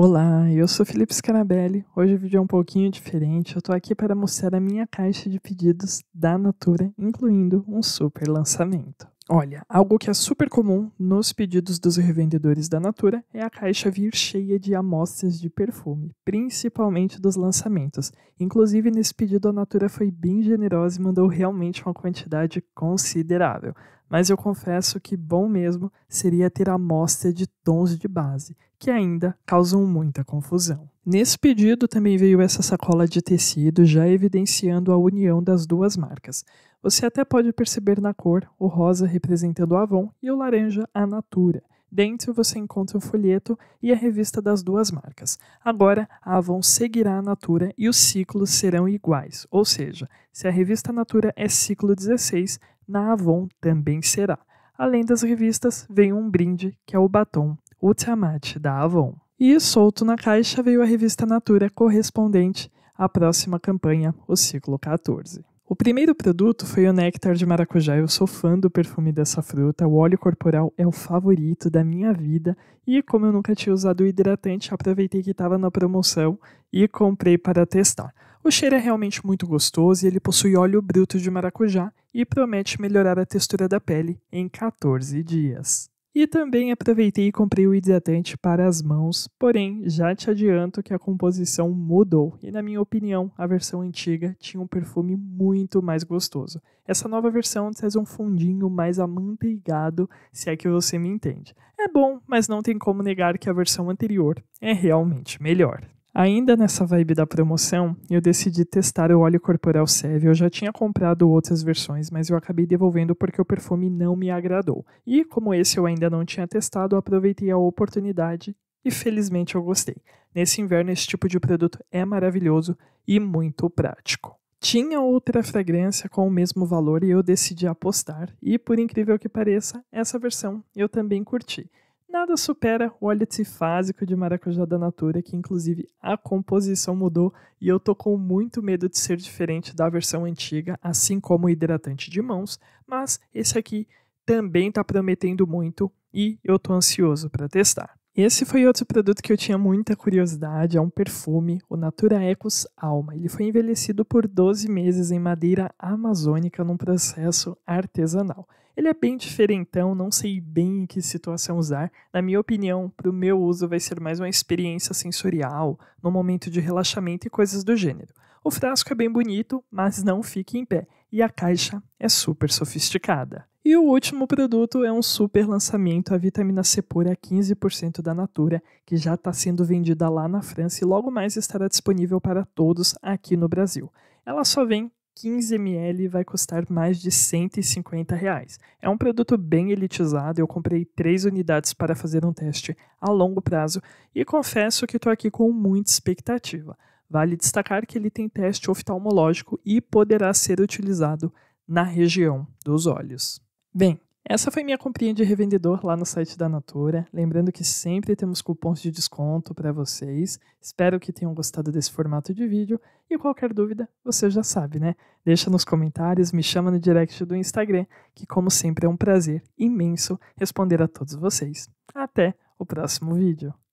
Olá, eu sou Felipe Scarabelli. Hoje o vídeo é um pouquinho diferente. Eu tô aqui para mostrar a minha caixa de pedidos da Natura, incluindo um super lançamento. Olha, algo que é super comum nos pedidos dos revendedores da Natura é a caixa vir cheia de amostras de perfume, principalmente dos lançamentos. Inclusive, nesse pedido a Natura foi bem generosa e mandou realmente uma quantidade considerável mas eu confesso que bom mesmo seria ter a amostra de tons de base, que ainda causam muita confusão. Nesse pedido também veio essa sacola de tecido, já evidenciando a união das duas marcas. Você até pode perceber na cor o rosa representando a Avon e o laranja a Natura. Dentro você encontra o folheto e a revista das duas marcas. Agora, a Avon seguirá a Natura e os ciclos serão iguais, ou seja, se a revista Natura é ciclo 16, na Avon também será. Além das revistas, vem um brinde, que é o batom Ultiamate da Avon. E solto na caixa veio a revista Natura correspondente à próxima campanha, o ciclo 14. O primeiro produto foi o néctar de maracujá. Eu sou fã do perfume dessa fruta. O óleo corporal é o favorito da minha vida. E como eu nunca tinha usado o hidratante, aproveitei que estava na promoção e comprei para testar. O cheiro é realmente muito gostoso e ele possui óleo bruto de maracujá e promete melhorar a textura da pele em 14 dias. E também aproveitei e comprei o hidratante para as mãos, porém já te adianto que a composição mudou e, na minha opinião, a versão antiga tinha um perfume muito mais gostoso. Essa nova versão traz um fundinho mais amanteigado, se é que você me entende. É bom, mas não tem como negar que a versão anterior é realmente melhor. Ainda nessa vibe da promoção, eu decidi testar o óleo corporal Seve. Eu já tinha comprado outras versões, mas eu acabei devolvendo porque o perfume não me agradou. E como esse eu ainda não tinha testado, aproveitei a oportunidade e felizmente eu gostei. Nesse inverno, esse tipo de produto é maravilhoso e muito prático. Tinha outra fragrância com o mesmo valor e eu decidi apostar, e por incrível que pareça, essa versão eu também curti nada supera o óleo fásico de maracujá da Natura, que inclusive a composição mudou e eu tô com muito medo de ser diferente da versão antiga, assim como o hidratante de mãos, mas esse aqui também tá prometendo muito e eu tô ansioso para testar. Esse foi outro produto que eu tinha muita curiosidade, é um perfume, o Natura Ecos Alma. Ele foi envelhecido por 12 meses em madeira amazônica num processo artesanal. Ele é bem diferentão, não sei bem em que situação usar. Na minha opinião, para o meu uso vai ser mais uma experiência sensorial, no momento de relaxamento e coisas do gênero. O frasco é bem bonito, mas não fica em pé, e a caixa é super sofisticada. E o último produto é um super lançamento, a vitamina C pura 15% da Natura, que já está sendo vendida lá na França e logo mais estará disponível para todos aqui no Brasil. Ela só vem 15 ml e vai custar mais de 150 reais. É um produto bem elitizado, eu comprei três unidades para fazer um teste a longo prazo e confesso que estou aqui com muita expectativa. Vale destacar que ele tem teste oftalmológico e poderá ser utilizado na região dos olhos. Bem, essa foi minha comprinha de revendedor lá no site da Natura. Lembrando que sempre temos cupons de desconto para vocês. Espero que tenham gostado desse formato de vídeo. E qualquer dúvida, você já sabe, né? Deixa nos comentários, me chama no direct do Instagram, que como sempre é um prazer imenso responder a todos vocês. Até o próximo vídeo.